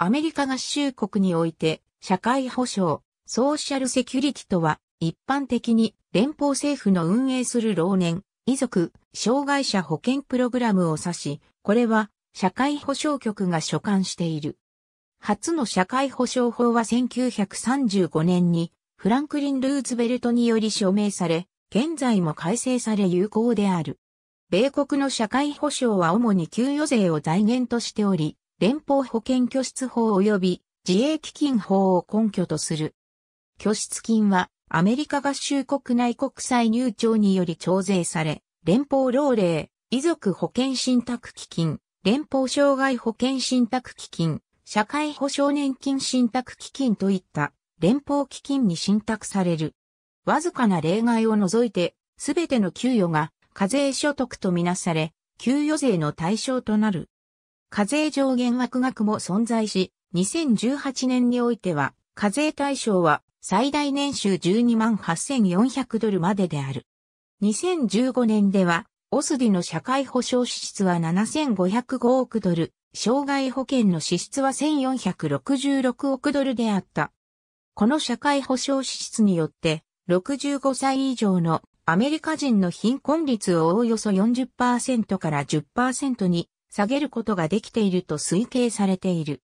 アメリカ合衆国において、社会保障、ソーシャルセキュリティとは、一般的に連邦政府の運営する老年、遺族、障害者保険プログラムを指し、これは社会保障局が所管している。初の社会保障法は1935年にフランクリン・ルーズベルトにより署名され、現在も改正され有効である。米国の社会保障は主に給与税を財源としており、連邦保険拠出法及び自営基金法を根拠とする。拠出金はアメリカ合衆国内国際入庁により徴税され、連邦老齢、遺族保険信託基金、連邦障害保険信託基金、社会保障年金信託基金といった連邦基金に信託される。わずかな例外を除いて、すべての給与が課税所得とみなされ、給与税の対象となる。課税上限枠額も存在し、2018年においては、課税対象は最大年収12万8400ドルまでである。2015年では、オスディの社会保障支出は7505億ドル、障害保険の支出は1466億ドルであった。この社会保障支出によって、65歳以上のアメリカ人の貧困率をおおよそ40%から10%に下げることができていると推計されている。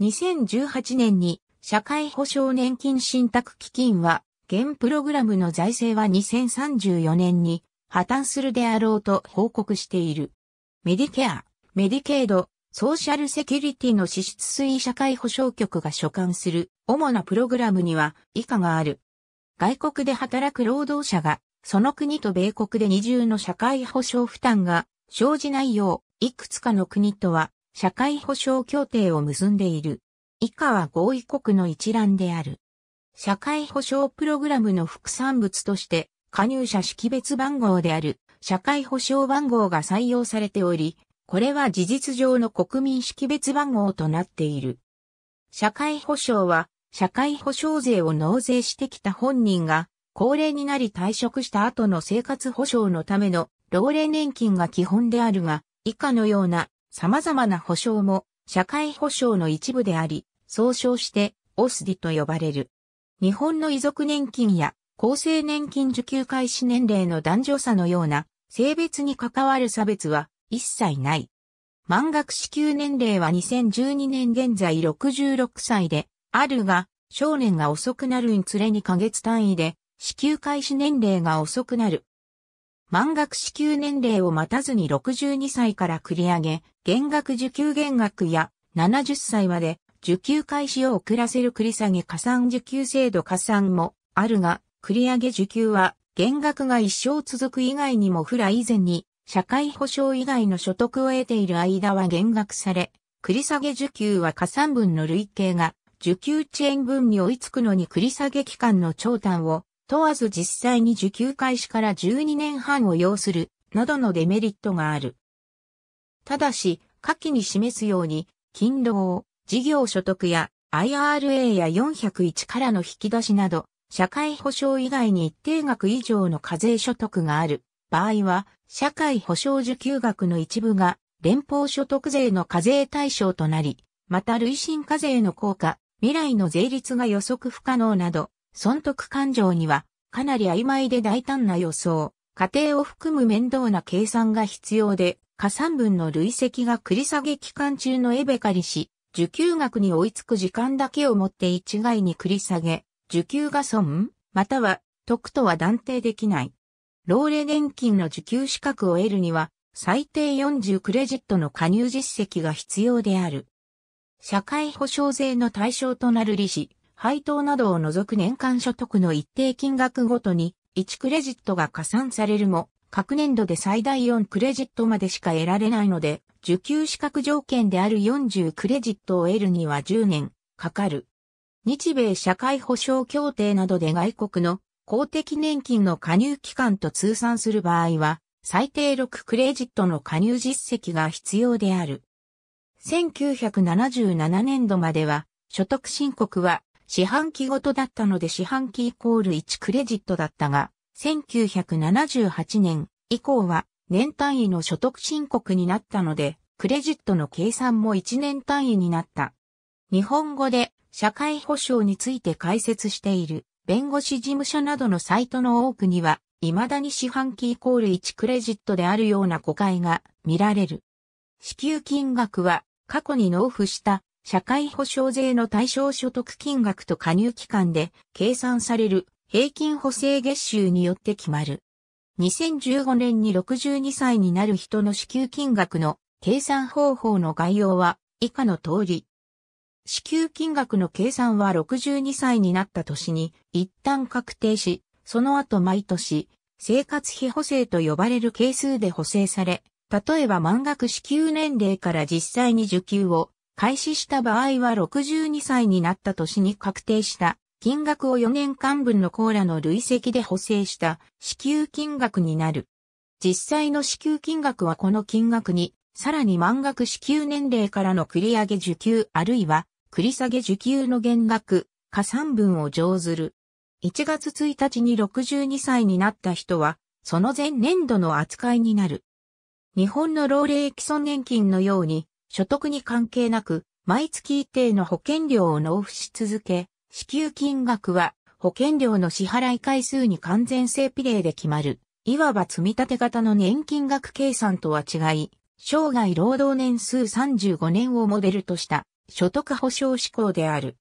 2018年に社会保障年金信託基金は、現プログラムの財政は2034年に破綻するであろうと報告している。メディケア、メディケード、ソーシャルセキュリティの支出推移社会保障局が所管する主なプログラムには以下がある。外国で働く労働者がその国と米国で二重の社会保障負担が生じないよう、いくつかの国とは社会保障協定を結んでいる。以下は合意国の一覧である。社会保障プログラムの副産物として、加入者識別番号である社会保障番号が採用されており、これは事実上の国民識別番号となっている。社会保障は、社会保障税を納税してきた本人が、高齢になり退職した後の生活保障のための老齢年金が基本であるが、以下のような様々な保障も社会保障の一部であり、総称してオスディと呼ばれる。日本の遺族年金や厚生年金受給開始年齢の男女差のような性別に関わる差別は一切ない。満額支給年齢は2012年現在66歳であるが、少年が遅くなるにつれにヶ月単位で支給開始年齢が遅くなる満額支給年齢を待たずに62歳から繰り上げ、減額受給減額や70歳まで受給開始を遅らせる繰り下げ加算受給制度加算もあるが、繰り上げ受給は減額が一生続く以外にもフラ以前に社会保障以外の所得を得ている間は減額され、繰り下げ受給は加算分の累計が受給チェーン分に追いつくのに繰り下げ期間の長短を問わず実際に受給開始から12年半を要する、などのデメリットがある。ただし、下記に示すように、勤労、事業所得や IRA や401からの引き出しなど、社会保障以外に一定額以上の課税所得がある場合は、社会保障受給額の一部が連邦所得税の課税対象となり、また累進課税の効果、未来の税率が予測不可能など、損得感情には、かなり曖昧で大胆な予想、過程を含む面倒な計算が必要で、加算分の累積が繰り下げ期間中のエベカリし、受給額に追いつく時間だけをもって一概に繰り下げ、受給が損、または得とは断定できない。老齢年金の受給資格を得るには、最低40クレジットの加入実績が必要である。社会保障税の対象となる利子、配当などを除く年間所得の一定金額ごとに1クレジットが加算されるも、各年度で最大4クレジットまでしか得られないので、受給資格条件である40クレジットを得るには10年かかる。日米社会保障協定などで外国の公的年金の加入期間と通算する場合は、最低6クレジットの加入実績が必要である。1977年度までは、所得申告は四半期ごとだったので四半期イコール1クレジットだったが、1978年以降は年単位の所得申告になったので、クレジットの計算も1年単位になった。日本語で社会保障について解説している弁護士事務所などのサイトの多くには、未だに四半期イコール1クレジットであるような誤解が見られる。支給金額は過去に納付した社会保障税の対象所得金額と加入期間で計算される平均補正月収によって決まる。2015年に62歳になる人の支給金額の計算方法の概要は以下の通り。支給金額の計算は62歳になった年に一旦確定し、その後毎年生活費補正と呼ばれる係数で補正され、例えば満額支給年齢から実際に受給を開始した場合は62歳になった年に確定した金額を4年間分のコーラの累積で補正した支給金額になる。実際の支給金額はこの金額に、さらに満額支給年齢からの繰り上げ受給あるいは繰り下げ受給の減額、加算分を上ずる。1月1日に62歳になった人は、その前年度の扱いになる。日本の老齢基礎年金のように、所得に関係なく、毎月一定の保険料を納付し続け、支給金額は保険料の支払い回数に完全性比例で決まる。いわば積立型の年金額計算とは違い、生涯労働年数35年をモデルとした所得保障志向である。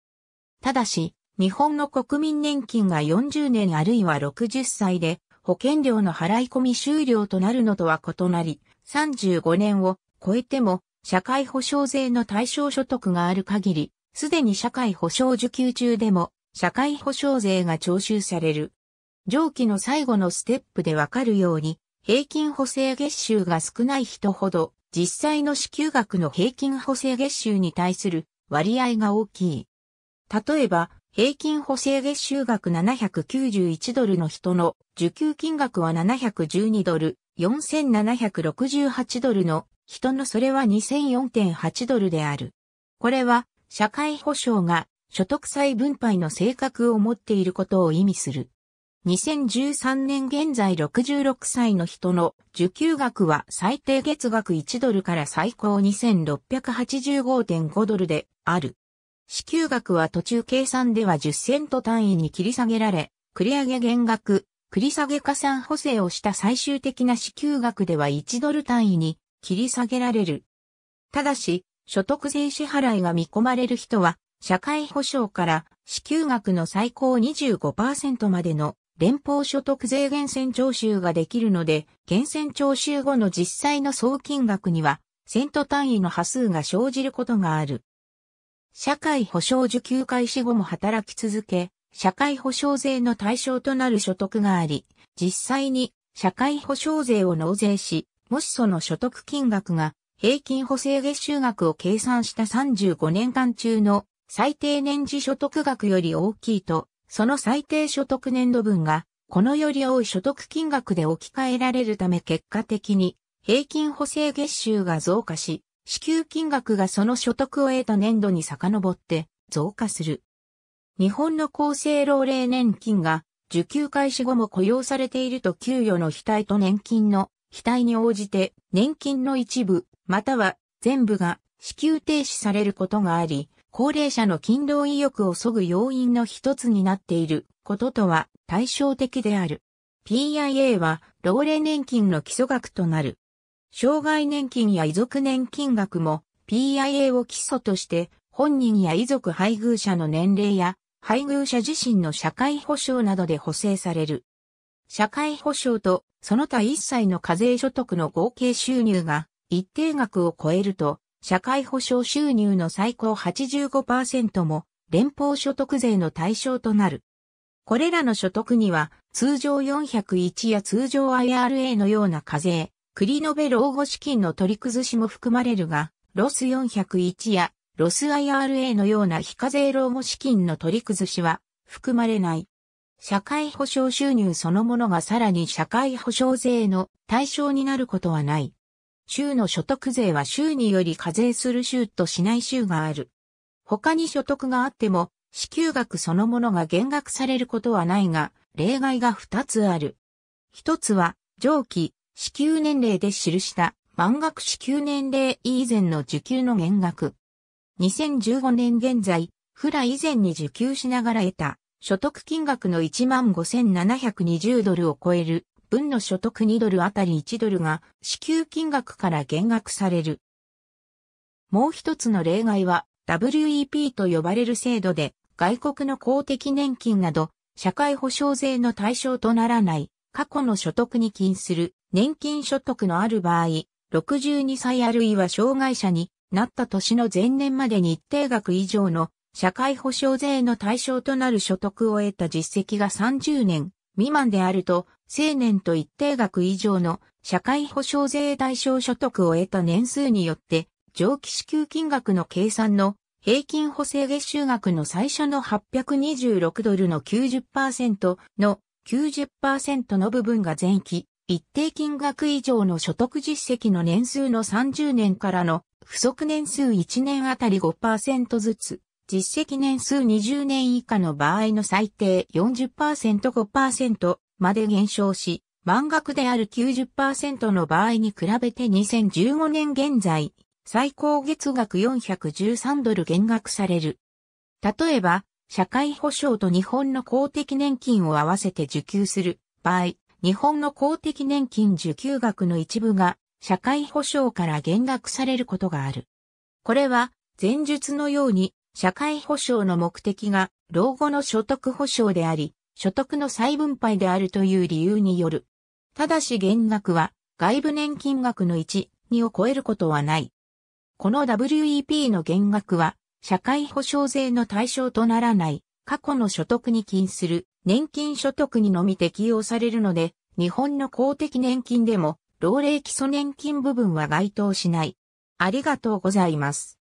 ただし、日本の国民年金が40年あるいは60歳で保険料の払い込み終了となるのとは異なり、35年を超えても社会保障税の対象所得がある限り、すでに社会保障受給中でも、社会保障税が徴収される。上記の最後のステップでわかるように、平均補正月収が少ない人ほど、実際の支給額の平均補正月収に対する割合が大きい。例えば、平均補正月収額791ドルの人の受給金額は712ドル、4768ドルの人のそれは2004.8ドルである。これは、社会保障が所得再分配の性格を持っていることを意味する。2013年現在66歳の人の受給額は最低月額1ドルから最高2685.5ドルである。支給額は途中計算では10セント単位に切り下げられ、繰り上げ減額、繰り下げ加算補正をした最終的な支給額では1ドル単位に切り下げられる。ただし、所得税支払いが見込まれる人は、社会保障から支給額の最高25%までの連邦所得税源泉徴収ができるので、源泉徴収後の実際の総金額には、セント単位の波数が生じることがある。社会保障受給開始後も働き続け、社会保障税の対象となる所得があり、実際に社会保障税を納税し、もしその所得金額が平均補正月収額を計算した35年間中の最低年次所得額より大きいと、その最低所得年度分が、このより多い所得金額で置き換えられるため結果的に、平均補正月収が増加し、支給金額がその所得を得た年度に遡って増加する。日本の厚生労令年金が受給開始後も雇用されていると給与の非対と年金の非対に応じて年金の一部、または全部が支給停止されることがあり、高齢者の勤労意欲を削ぐ要因の一つになっていることとは対照的である。PIA は老齢年金の基礎額となる。障害年金や遺族年金額も PIA を基礎として本人や遺族配偶者の年齢や配偶者自身の社会保障などで補正される。社会保障とその他一切の課税所得の合計収入が一定額を超えると、社会保障収入の最高85%も連邦所得税の対象となる。これらの所得には通常401や通常 IRA のような課税、り延べ老後資金の取り崩しも含まれるが、ロス401やロス IRA のような非課税老後資金の取り崩しは含まれない。社会保障収入そのものがさらに社会保障税の対象になることはない。州の所得税は州により課税する州としない州がある。他に所得があっても、支給額そのものが減額されることはないが、例外が2つある。1つは、上記、支給年齢で記した満額支給年齢以前の受給の減額。2015年現在、フラ以前に受給しながら得た所得金額の15,720ドルを超える分の所得2ドルあたり1ドルが支給金額から減額される。もう一つの例外は WEP と呼ばれる制度で外国の公的年金など社会保障税の対象とならない過去の所得に起因する年金所得のある場合、62歳あるいは障害者になった年の前年までに一定額以上の社会保障税の対象となる所得を得た実績が30年未満であると、青年と一定額以上の社会保障税対象所得を得た年数によって、上記支給金額の計算の平均補正月収額の最初の826ドルの90%の90%の部分が前期、一定金額以上の所得実績の年数の30年からの不足年数1年あたり5%ずつ実績年数20年以下の場合の最低 40%5% まで減少し、満額である90%の場合に比べて2015年現在、最高月額413ドル減額される。例えば、社会保障と日本の公的年金を合わせて受給する場合、日本の公的年金受給額の一部が社会保障から減額されることがある。これは前述のように社会保障の目的が老後の所得保障であり、所得の再分配であるという理由による。ただし減額は外部年金額の1、2を超えることはない。この WEP の減額は社会保障税の対象とならない過去の所得に近する年金所得にのみ適用されるので、日本の公的年金でも老齢基礎年金部分は該当しない。ありがとうございます。